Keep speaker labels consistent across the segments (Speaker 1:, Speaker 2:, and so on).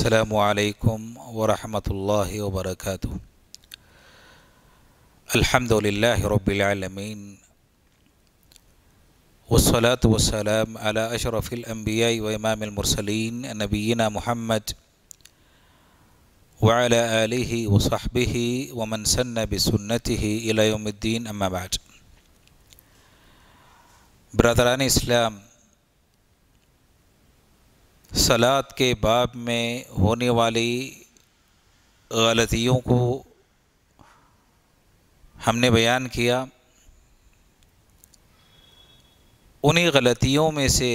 Speaker 1: السلام عليكم ورحمة الله وبركاته الحمد لله رب العالمين والصلاة والسلام على أشرف الأنبياء وإمام المرسلين نبينا محمد وعلى آله وصحبه ومن سن بسنته إلى يوم الدين أما بعد برادران إسلام सलाद के बाब में होने वाली गलतियों को हमने बयान किया उन्हीं गलतियों में से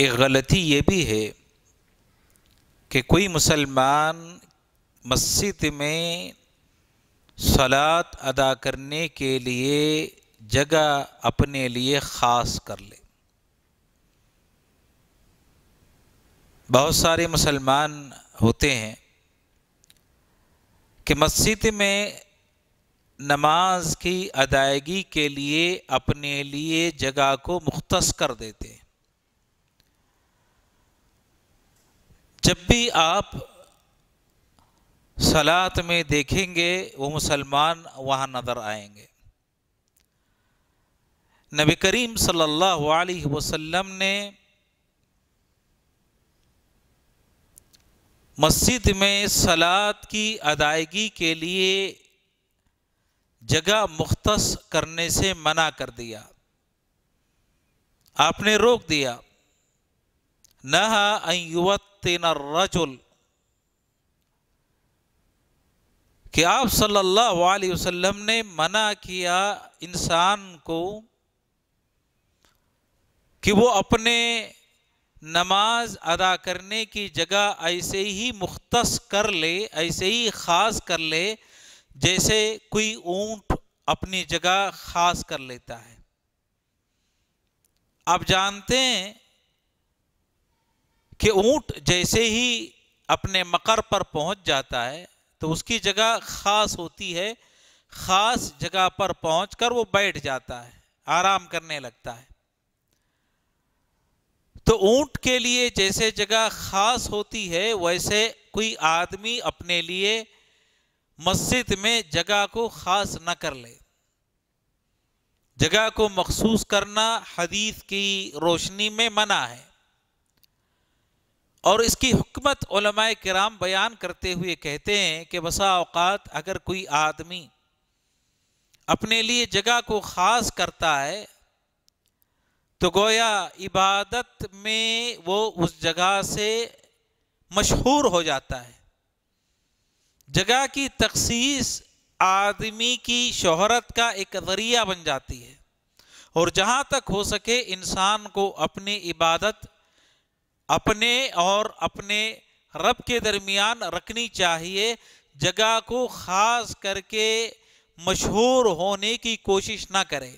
Speaker 1: एक गलती ये भी है कि कोई मुसलमान मस्जिद में सलात अदा करने के लिए जगह अपने लिए ख़ास कर ले बहुत सारे मुसलमान होते हैं कि मस्जिद में नमाज की अदायगी के लिए अपने लिए जगह को मुख्त कर देते हैं जब भी आप सलात में देखेंगे वो मुसलमान वहाँ नज़र आएंगे नबी करीम सल्लल्लाहु अलैहि वसल्लम ने मस्जिद में सलाद की अदायगी के लिए जगह मुख्त करने से मना कर दिया आपने रोक दिया नहा युवतिन रजुल कि आप सल्लल्लाहु अलैहि वसल्लम ने मना किया इंसान को कि वो अपने नमाज अदा करने की जगह ऐसे ही मुख्त कर ले ऐसे ही ख़ास कर ले जैसे कोई ऊंट अपनी जगह ख़ास कर लेता है आप जानते हैं कि ऊंट जैसे ही अपने मकर पर पहुंच जाता है तो उसकी जगह ख़ास होती है ख़ास जगह पर पहुंचकर वो बैठ जाता है आराम करने लगता है ऊंट के लिए जैसे जगह खास होती है वैसे कोई आदमी अपने लिए मस्जिद में जगह को खास न कर ले जगह को मखसूस करना हदीस की रोशनी में मना है और इसकी हुकमत कराम बयान करते हुए कहते हैं कि बसा औकात अगर कोई आदमी अपने लिए जगह को ख़ास करता है तो गोया इबादत में वो उस जगह से मशहूर हो जाता है जगह की तखसीस आदमी की शहरत का एक जरिया बन जाती है और जहाँ तक हो सके इंसान को अपनी इबादत अपने और अपने रब के दरमियान रखनी चाहिए जगह को ख़ास करके मशहूर होने की कोशिश ना करें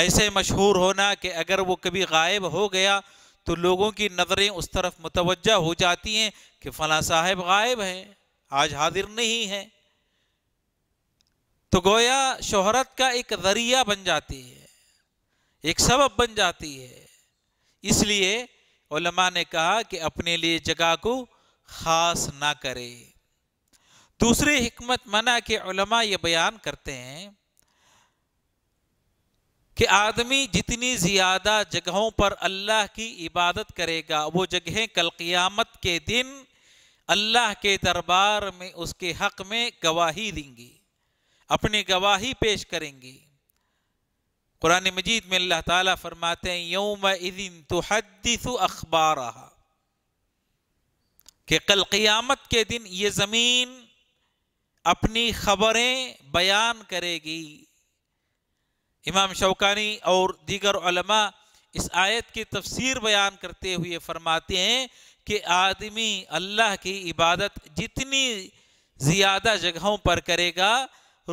Speaker 1: ऐसे मशहूर होना कि अगर वो कभी गायब हो गया तो लोगों की नज़रें उस तरफ मुतवजह हो जाती हैं कि फ़लाँ साहब गायब हैं आज हाजिर नहीं हैं तो गोया शोहरत का एक ज़रिया बन जाती है एक सबब बन जाती है इसलिए ने कहा कि अपने लिए जगह को ख़ास ना करे दूसरी हमत मना के यह ये बयान करते हैं कि आदमी जितनी ज़्यादा जगहों पर अल्लाह की इबादत करेगा वो जगहें कल क़ियामत के दिन अल्लाह के दरबार में उसके हक में गवाही देंगी अपनी गवाही पेश करेंगी कुरान मजीद में अल्लाह ताला फरमाते हैं योम इदिन तो हदीस अखबार कि कल क़ियामत के दिन ये ज़मीन अपनी खबरें बयान करेगी इमाम शौकानी और दीगर उलमा इस आयत की तफसीर बयान करते हुए फरमाते हैं कि आदमी अल्लाह की इबादत जितनी ज़्यादा जगहों पर करेगा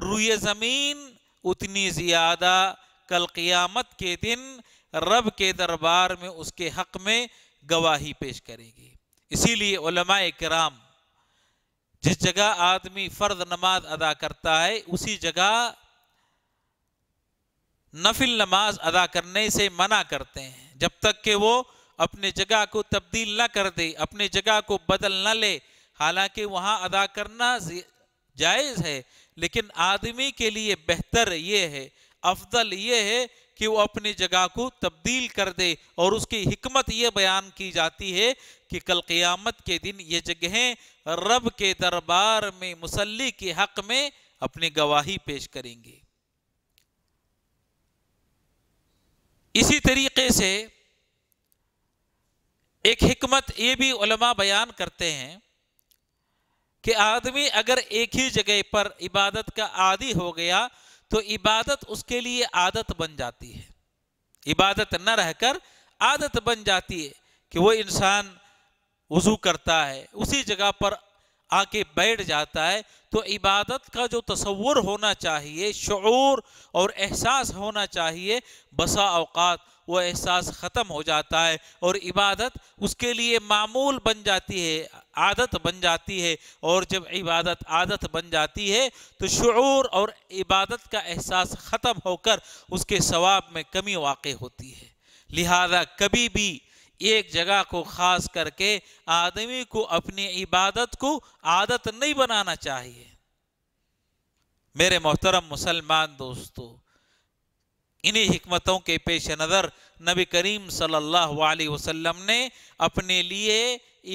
Speaker 1: रुए ज़मीन उतनी ज़्यादा कल क़ियामत के दिन रब के दरबार में उसके हक में गवाही पेश करेगी इसीलिए कराम जिस जगह आदमी फ़र्द नमाज अदा करता है उसी जगह नफिल नमाज अदा करने से मना करते हैं जब तक कि वो अपने जगह को तब्दील न कर दे अपने जगह को बदल न ले हालांकि वहाँ अदा करना जायज़ है लेकिन आदमी के लिए बेहतर ये है अफजल ये है कि वो अपनी जगह को तब्दील कर दे और उसकी हमत ये बयान की जाती है कि कल क़ियामत के दिन ये जगहें रब के दरबार में मुसल्ली के हक़ में अपनी गवाही पेश करेंगी इसी तरीके से एक हमत ये भी उलमा बयान करते हैं कि आदमी अगर एक ही जगह पर इबादत का आदि हो गया तो इबादत उसके लिए आदत बन जाती है इबादत न रहकर आदत बन जाती है कि वो इंसान वजू करता है उसी जगह पर आके बैठ जाता है तो इबादत का जो तस्वुर होना चाहिए शुरू और एहसास होना चाहिए बसा अवकात वो एहसास ख़त्म हो जाता है और इबादत उसके लिए मामूल बन जाती है आदत बन जाती है और जब इबादत आदत बन जाती है तो शुरू और इबादत का एहसास ख़त्म होकर उसके सवाब में कमी वाक़ होती है लिहाजा कभी भी एक जगह को खास करके आदमी को अपनी इबादत को आदत नहीं बनाना चाहिए मेरे मोहतरम मुसलमान दोस्तों इन्हीं हमतों के पेश नज़र नबी करीम सल्लल्लाहु अलैहि वसल्लम ने अपने लिए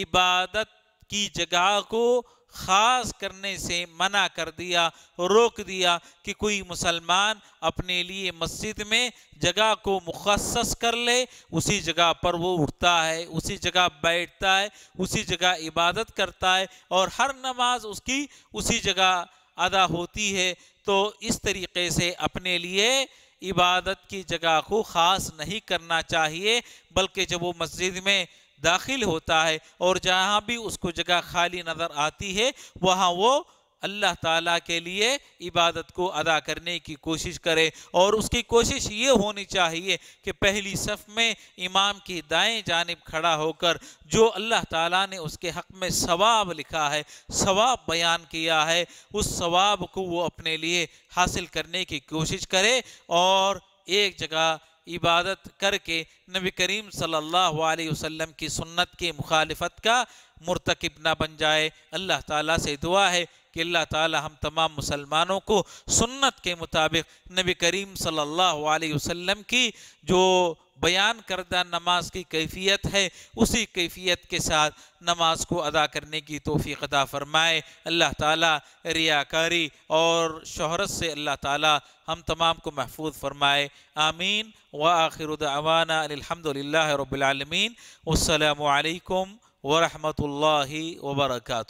Speaker 1: इबादत की जगह को ख़ास करने से मना कर दिया रोक दिया कि कोई मुसलमान अपने लिए मस्जिद में जगह को मुखस कर ले उसी जगह पर वो उठता है उसी जगह बैठता है उसी जगह इबादत करता है और हर नमाज उसकी उसी जगह अदा होती है तो इस तरीके से अपने लिए इबादत की जगह को ख़ास नहीं करना चाहिए बल्कि जब वो मस्जिद में दाखिल होता है और जहाँ भी उसको जगह खाली नज़र आती है वहाँ वो अल्लाह ताला के लिए इबादत को अदा करने की कोशिश करे और उसकी कोशिश ये होनी चाहिए कि पहली सफ़ में इमाम की दाएं जानब खड़ा होकर जो अल्लाह ताला ने उसके हक़ में सवाब लिखा है सवाब बयान किया है उस सवाब को वो अपने लिए हासिल करने की कोशिश करे और एक जगह इबादत करके नबी करीम सल्लल्लाहु अलैहि वसल्लम की सुन्नत की मुखालफत का मुरतकब ना बन जाए अल्लाह ताला से दुआ है कि अल्लाह ताला हम तमाम मुसलमानों को सुन्नत के मुताबिक नबी करीम सल्लल्लाहु अलैहि वसल्लम की जो बयान करदा नमाज की कैफियत है उसी कैफियत के साथ नमाज को अदा करने की तोफ़ी अदा फ़रमाए अल्लाह ताला रियाकारी और शहरत से अल्लाह ताला हम तमाम को महफूज फरमाए आमीन व आखिरदावाना अलहमदिल्ला रबालमीन वालकम वरहमल वर्का